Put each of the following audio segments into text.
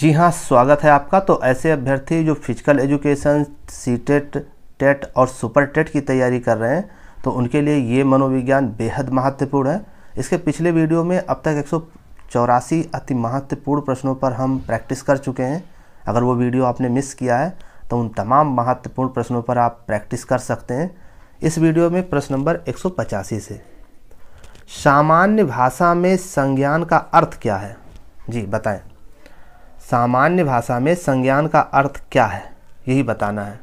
जी हाँ स्वागत है आपका तो ऐसे अभ्यर्थी जो physical education C TET TET और सुपर टेट e की तैयारी कर रहे हैं तो उनके लिए ये मनोविज्ञान बेहद महत्वपूर्ण है इसके पिछले वीडियो में अब तक एक अति महत्वपूर्ण प्रश्नों पर हम प्रैक्टिस कर चुके हैं अगर वो वीडियो आपने मिस किया है तो उन तमाम महत्वपूर्ण प्रश्नों पर आप प्रैक्टिस कर सकते हैं इस वीडियो में प्रश्न नंबर एक से सामान्य भाषा में संज्ञान का अर्थ क्या है जी बताएं सामान्य भाषा में संज्ञान का अर्थ क्या है यही बताना है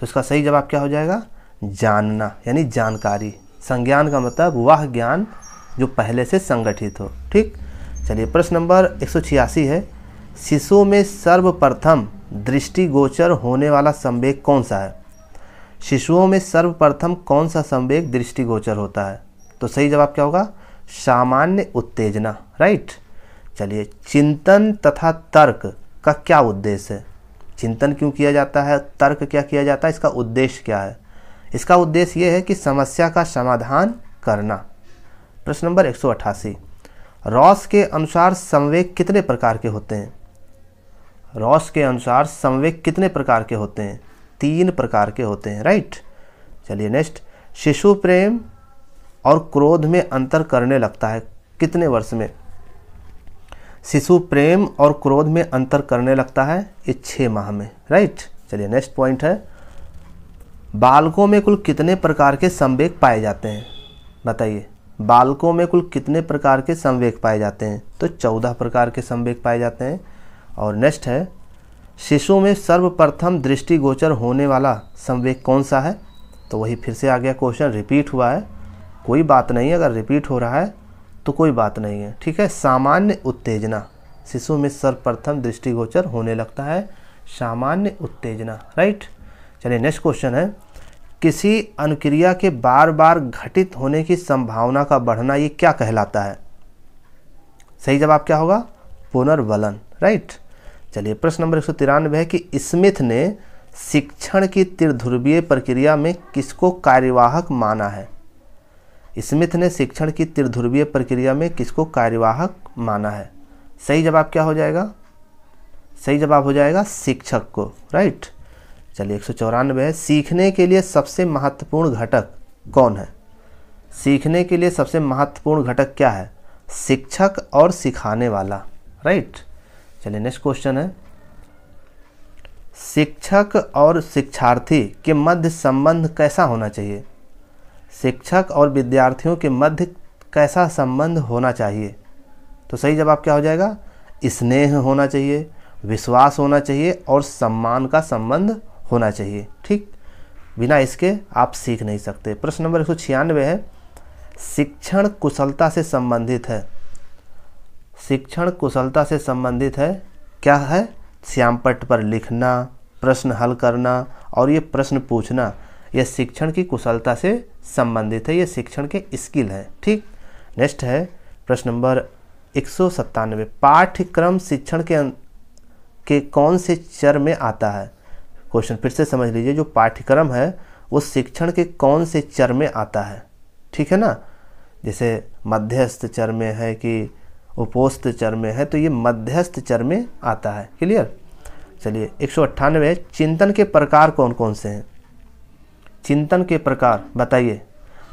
तो इसका सही जवाब क्या हो जाएगा जानना यानी जानकारी संज्ञान का मतलब वह ज्ञान जो पहले से संगठित हो ठीक चलिए प्रश्न नंबर एक है शिशु में सर्वप्रथम दृष्टिगोचर होने वाला संवेग कौन सा है शिशुओं में सर्वप्रथम कौन सा संवेग दृष्टिगोचर होता है तो सही जवाब क्या होगा सामान्य उत्तेजना राइट चलिए चिंतन तथा तर्क का क्या उद्देश्य है चिंतन क्यों किया जाता है तर्क क्या किया जाता है इसका उद्देश्य क्या है इसका उद्देश्य यह है कि समस्या का समाधान करना प्रश्न नंबर एक रॉस के अनुसार संवेग कितने प्रकार के होते हैं रॉस के अनुसार संवेग कितने प्रकार के होते हैं तीन प्रकार के होते हैं राइट चलिए नेक्स्ट शिशु प्रेम और क्रोध में अंतर करने लगता है कितने वर्ष में शिशु प्रेम और क्रोध में अंतर करने लगता है ये छः माह में राइट चलिए नेक्स्ट पॉइंट है बालकों में कुल कितने प्रकार के संवेग पाए जाते हैं बताइए बालकों में कुल कितने प्रकार के संवेग पाए जाते हैं तो चौदह प्रकार के संवेग पाए जाते हैं और नेक्स्ट है शिशु में सर्वप्रथम दृष्टिगोचर होने वाला संवेग कौन सा है तो वही फिर से आ गया क्वेश्चन रिपीट हुआ है कोई बात नहीं अगर रिपीट हो रहा है तो कोई बात नहीं है ठीक है सामान्य उत्तेजना शिशु में सर्वप्रथम दृष्टिगोचर होने लगता है सामान्य उत्तेजना राइट चलिए नेक्स्ट क्वेश्चन है किसी अनुक्रिया के बार बार घटित होने की संभावना का बढ़ना ये क्या कहलाता है सही जवाब क्या होगा पुनर्वलन राइट चलिए प्रश्न नंबर एक सौ तिरानवे है कि स्मिथ ने शिक्षण की त्रिध्रुवीय प्रक्रिया में किसको कार्यवाहक माना है स्मिथ ने शिक्षण की त्रिध्रुवीय प्रक्रिया में किसको कार्यवाहक माना है सही जवाब क्या हो जाएगा सही जवाब हो जाएगा शिक्षक को राइट चलिए एक सौ चौरानवे है सीखने के लिए सबसे महत्वपूर्ण घटक कौन है सीखने के लिए सबसे महत्वपूर्ण घटक क्या है शिक्षक और सिखाने वाला राइट चलिए नेक्स्ट क्वेश्चन है शिक्षक और शिक्षार्थी के मध्य संबंध कैसा होना चाहिए शिक्षक और विद्यार्थियों के मध्य कैसा संबंध होना चाहिए तो सही जवाब क्या हो जाएगा स्नेह होना चाहिए विश्वास होना चाहिए और सम्मान का संबंध होना चाहिए ठीक बिना इसके आप सीख नहीं सकते प्रश्न नंबर एक है शिक्षण कुशलता से संबंधित है शिक्षण कुशलता से संबंधित है क्या है श्यामपट पर लिखना प्रश्न हल करना और ये प्रश्न पूछना यह शिक्षण की कुशलता से संबंधित है यह शिक्षण के स्किल हैं ठीक नेक्स्ट है प्रश्न नंबर एक सौ सत्तानवे पाठ्यक्रम शिक्षण के अं-, के कौन से चर में आता है क्वेश्चन फिर से समझ लीजिए जो पाठ्यक्रम है वो शिक्षण के कौन से चर में आता है ठीक है ना जैसे मध्यस्थ चर में है कि उपोस्त चर में है तो ये मध्यस्थ चर में आता है क्लियर चलिए एक सौ चिंतन के प्रकार कौन कौन से हैं चिंतन के प्रकार बताइए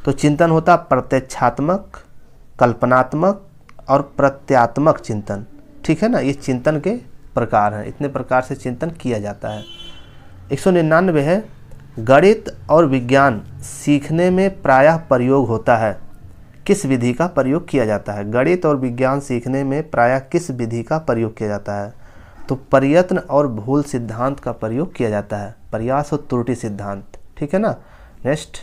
तो चिंतन होता प्रत्यक्षात्मक कल्पनात्मक और प्रत्यात्मक चिंतन ठीक है ना ये चिंतन के प्रकार हैं इतने प्रकार से चिंतन किया जाता है एक सौ निन्यानवे है गणित और विज्ञान सीखने में प्रायः प्रयोग होता है किस विधि का प्रयोग किया जाता है गणित और विज्ञान सीखने में प्रायः किस विधि का प्रयोग किया जाता है तो प्रयत्न और भूल सिद्धांत का प्रयोग किया जाता है प्रयास और त्रुटि सिद्धांत ठीक है ना नेक्स्ट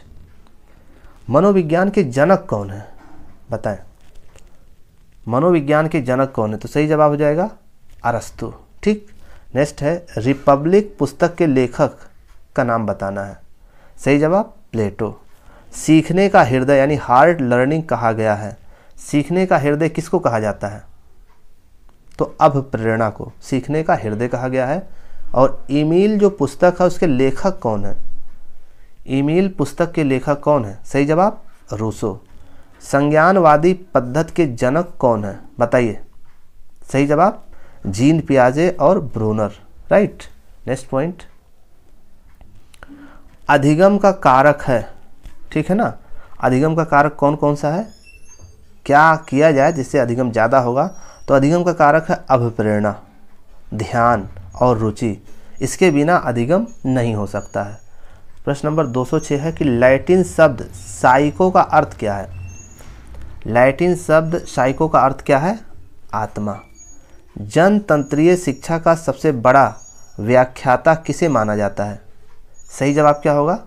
मनोविज्ञान के जनक कौन है बताएं मनोविज्ञान के जनक कौन है तो सही जवाब हो जाएगा अरस्तु ठीक नेक्स्ट है रिपब्लिक पुस्तक के लेखक का नाम बताना है सही जवाब प्लेटो सीखने का हृदय यानी हार्ड लर्निंग कहा गया है सीखने का हृदय किसको कहा जाता है तो अब प्रेरणा को सीखने का हृदय कहा गया है और ईमेल जो पुस्तक है उसके लेखक कौन है ईमेल पुस्तक के लेखक कौन है सही जवाब रूसो संज्ञानवादी पद्धत के जनक कौन है बताइए सही जवाब जीन पियाजे और ब्रोनर राइट नेक्स्ट पॉइंट अधिगम का कारक है ठीक है ना अधिगम का कारक कौन कौन सा है क्या किया जाए जिससे अधिगम ज़्यादा होगा तो अधिगम का कारक है अभिप्रेरणा ध्यान और रुचि इसके बिना अधिगम नहीं हो सकता है प्रश्न नंबर 206 है कि लैटिन शब्द साइको का अर्थ क्या है लैटिन शब्द साइको का अर्थ क्या है आत्मा जनतंत्रीय शिक्षा का सबसे बड़ा व्याख्याता किसे माना जाता है सही जवाब क्या होगा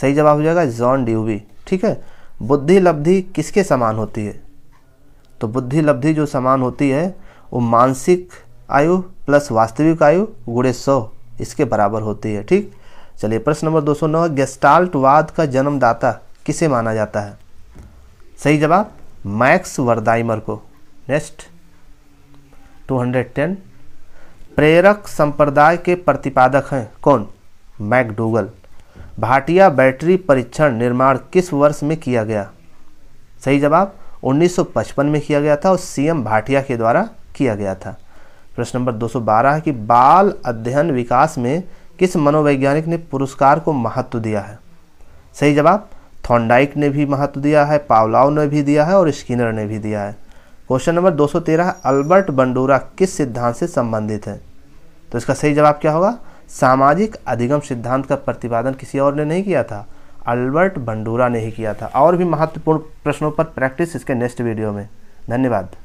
सही जवाब हो जाएगा जॉन ड्यूबी ठीक है बुद्धि लब्धि किसके समान होती है तो बुद्धि लब्धि जो समान होती है वो मानसिक आयु प्लस वास्तविक आयु गुड़े सौ इसके बराबर होती है ठीक चलिए प्रश्न नंबर 209 गेस्टाल्टवाद का जन्मदाता किसे माना जाता है सही जवाब मैक्स वर्दाइमर को नेक्स्ट 210 प्रेरक संप्रदाय के प्रतिपादक हैं कौन मैकडूगल भाटिया बैटरी परीक्षण निर्माण किस वर्ष में किया गया सही जवाब 1955 में किया गया था और सीएम भाटिया के द्वारा किया गया था प्रश्न नंबर 212 है कि बाल अध्ययन विकास में किस मनोवैज्ञानिक ने पुरस्कार को महत्व दिया है सही जवाब थॉन्डाइक ने भी महत्व दिया है पावलाव ने भी दिया है और स्किनर ने भी दिया है क्वेश्चन नंबर 213 अल्बर्ट बंडूरा किस सिद्धांत से संबंधित है तो इसका सही जवाब क्या होगा सामाजिक अधिगम सिद्धांत का प्रतिपादन किसी और ने नहीं किया था अल्बर्ट बंडूरा ने ही किया था और भी महत्वपूर्ण प्रश्नों पर प्रैक्टिस इसके नेक्स्ट वीडियो में धन्यवाद